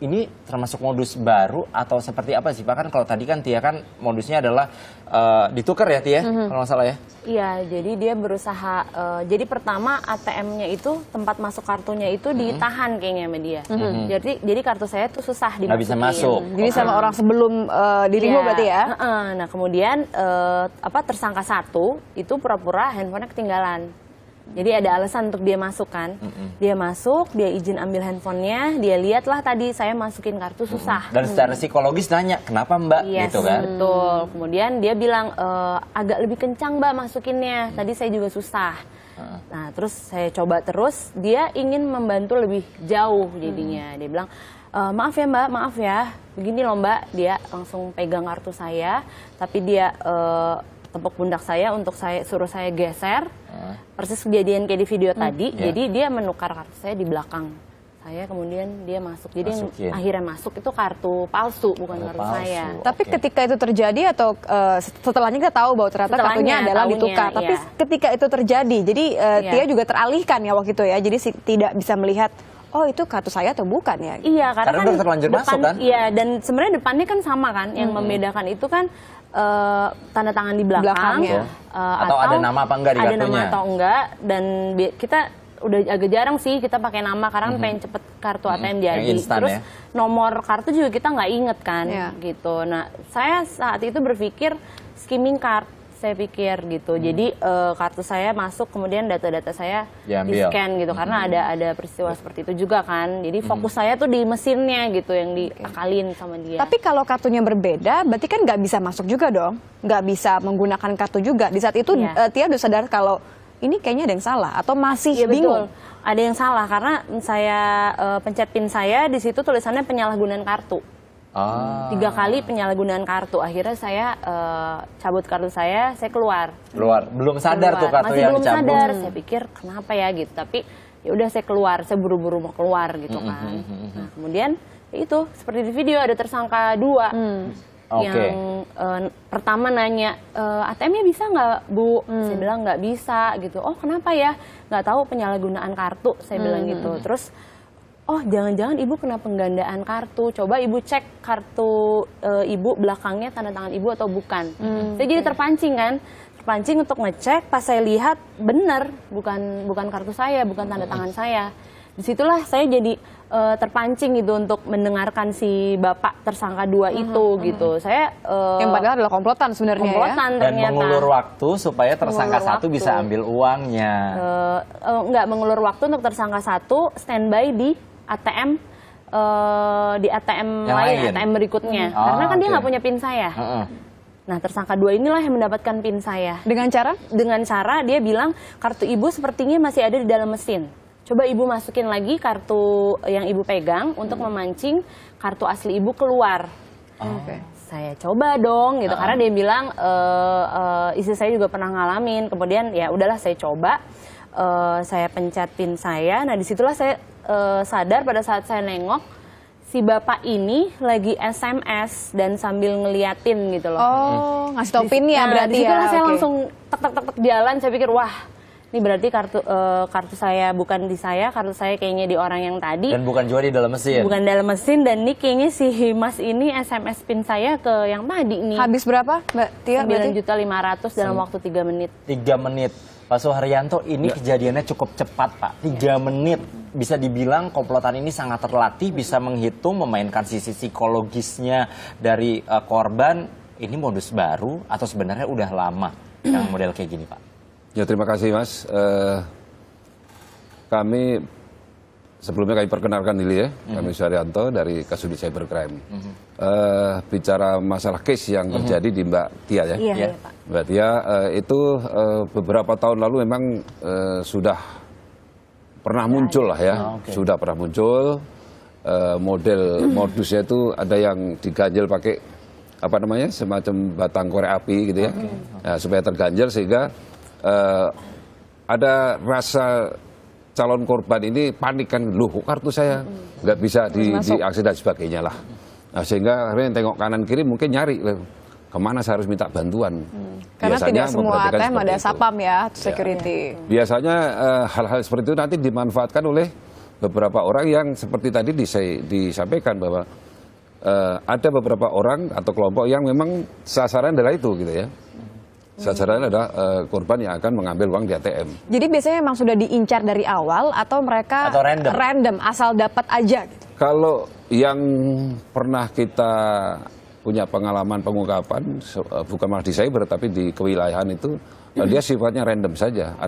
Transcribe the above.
ini termasuk modus baru atau seperti apa sih Pak? Kan kalau tadi kan Tia kan modusnya adalah uh, eh, ditukar ya Tia, mm -hmm. kalau nggak salah ya? Iya, jadi dia berusaha, uh, jadi pertama ATM-nya itu, tempat masuk kartunya itu mm -hmm. ditahan kayaknya sama dia. Mm -hmm. Jadi jadi kartu saya tuh susah dimasukin. Nggak bisa masuk. Jadi mm-hmm. sama orang sebelum uh, dirimu yeah. berarti ya? Nah kemudian uh, apa tersangka satu itu pura-pura handphonenya ketinggalan. Jadi ada alasan untuk dia masuk kan. Mm -hmm. Dia masuk, dia izin ambil handphonenya, dia lihatlah tadi saya masukin kartu susah. Mm -hmm. Dan secara psikologis nanya, kenapa mbak? Yes, gitu kan? betul. Kemudian dia bilang, e, agak lebih kencang mbak masukinnya, tadi saya juga susah. Nah terus saya coba terus, dia ingin membantu lebih jauh jadinya. Dia bilang, e, maaf ya mbak, maaf ya, begini loh mbak. Dia langsung pegang kartu saya, tapi dia... E, tepuk pundak saya untuk saya suruh saya geser uh. persis kejadian kayak di video hmm. tadi yeah. jadi dia menukar kartu saya di belakang saya kemudian dia masuk jadi ya. akhirnya masuk itu kartu palsu bukan kartu, palsu. saya tapi okay. ketika itu terjadi atau uh, setelahnya kita tahu bahwa ternyata setelahnya, kartunya adalah tahunnya, ditukar iya. tapi ketika itu terjadi jadi uh, iya. Tia juga teralihkan ya waktu itu ya jadi si, tidak bisa melihat oh itu kartu saya atau bukan ya? Iya karena, karena kan terlanjur depan, masuk kan? Iya dan sebenarnya depannya kan sama kan, yang hmm. membedakan itu kan uh, tanda tangan di belakang, belakang ya. uh, eh, atau, atau ada nama apa enggak di ada nama atau enggak dan kita udah agak jarang sih kita pakai nama karena mm -hmm. pengen cepet kartu ATM mm -hmm. jadi terus ya? nomor kartu juga kita nggak inget kan yeah. gitu nah saya saat itu berpikir skimming card saya pikir gitu. Hmm. Jadi uh, kartu saya masuk kemudian data-data saya di scan gitu hmm. karena ada ada peristiwa seperti itu juga kan. Jadi hmm. fokus hmm. saya tuh di mesinnya gitu yang diakalin okay. sama dia. Tapi kalau kartunya berbeda berarti kan nggak bisa masuk juga dong. Nggak bisa menggunakan kartu juga. Di saat itu yeah. Iya. uh, Tia udah sadar kalau ini kayaknya ada yang salah atau masih ya, bingung. Betul. Ada yang salah karena saya uh, pencet pin saya di situ tulisannya penyalahgunaan kartu. Ah. Tiga kali penyalahgunaan kartu. Akhirnya saya uh, cabut kartu saya, saya keluar. Keluar. Belum sadar keluar. tuh kartu Masih yang belum sadar. Hmm. Saya pikir kenapa ya gitu. Tapi ya udah saya keluar, saya buru-buru mau keluar gitu hmm, hmm, kan. Mm -hmm. Nah, kemudian ya itu seperti di video ada tersangka dua. Okay. Yang eh, pertama nanya e, ATM-nya bisa nggak bu? Hmm. Saya bilang nggak bisa gitu. Oh kenapa ya? Nggak tahu penyalahgunaan kartu. Saya hmm. bilang gitu. Terus oh jangan-jangan ibu kena penggandaan kartu. Coba ibu cek kartu e, ibu belakangnya tanda tangan ibu atau bukan. Hmm. Saya jadi terpancing kan, terpancing untuk ngecek. Pas saya lihat benar, bukan bukan kartu saya, bukan tanda hmm. tangan saya. Disitulah saya jadi e, terpancing gitu untuk mendengarkan si bapak tersangka dua hmm, itu hmm, gitu. Hmm. Saya e, yang padahal adalah komplotan sebenarnya. Ya. Komplotan ya? dan mengulur waktu supaya tersangka mengulur satu waktu. bisa ambil uangnya. E, e, enggak mengulur waktu untuk tersangka satu standby di ATM uh, eh, di ATM lain, lain, ATM berikutnya. Hmm. Oh, Karena kan okay. Oh, dia nggak punya PIN saya. Uh -uh. Nah, tersangka dua inilah yang mendapatkan PIN saya. Dengan cara? Dengan cara dia bilang kartu ibu sepertinya masih ada di dalam mesin. Coba ibu masukin lagi kartu yang ibu pegang untuk hmm. memancing kartu asli ibu keluar. Oh. Okay. Saya coba dong gitu uh karena dia bilang e, e, istri saya juga pernah ngalamin. Kemudian ya udahlah saya coba uh, saya pencet pin saya. Nah disitulah saya uh, sadar pada saat saya nengok si bapak ini lagi SMS dan sambil ngeliatin gitu loh. Oh, ngasih tau pin ya nah, berarti ya. disitulah ya. saya okay. langsung tek tek tek tek jalan. Saya pikir wah ini berarti kartu uh, kartu saya bukan di saya, kartu saya kayaknya di orang yang tadi. Dan bukan juga di dalam mesin. Bukan dalam mesin dan ini kayaknya si Mas ini SMS pin saya ke yang tadi nih. Habis berapa, Mbak Tia? Sembilan juta lima dalam waktu tiga menit. Tiga menit. Pak Soeharyanto ini ya. kejadiannya cukup cepat Pak, 3 ya. menit. Bisa dibilang komplotan ini sangat terlatih, bisa menghitung, memainkan sisi psikologisnya dari uh, korban. Ini modus baru atau sebenarnya udah lama yang model kayak gini Pak? Ya terima kasih Mas. Uh, kami sebelumnya kami perkenalkan dulu ya, mhm. kami Suharyanto dari Kasudi Cybercrime. Mm-hmm. Uh, bicara masalah case yang mm-hmm. terjadi di Mbak Tia ya. Iya, yeah. Iya, Pak. Mbak Tia uh, itu uh, beberapa tahun lalu memang uh, sudah pernah muncul lah ya, oh, okay. sudah pernah muncul uh, model mhm. modusnya itu ada yang diganjel pakai apa namanya semacam batang korek api gitu ya, okay. nah, supaya terganjel sehingga uh, ada rasa calon korban ini panik kan, loh kartu saya hmm. nggak bisa di, diakses dan sebagainya lah. Nah, sehingga akhirnya tengok kanan kiri mungkin nyari kemana saya harus minta bantuan. Hmm. Karena Biasanya tidak semua ATM ada itu. sapam ya, ya, security. Ya. Biasanya eh, hal-hal uh, seperti itu nanti dimanfaatkan oleh beberapa orang yang seperti tadi disay, disampaikan bahwa uh, ada beberapa orang atau kelompok yang memang sasaran adalah itu gitu ya. Sasarannya adalah uh, korban yang akan mengambil uang di ATM. Jadi biasanya memang sudah diincar dari awal atau mereka atau random, random asal dapat aja. Gitu? Kalau yang pernah kita punya pengalaman pengungkapan eh, bukan malah di cyber tapi di kewilayahan itu eh, dia sifatnya random saja.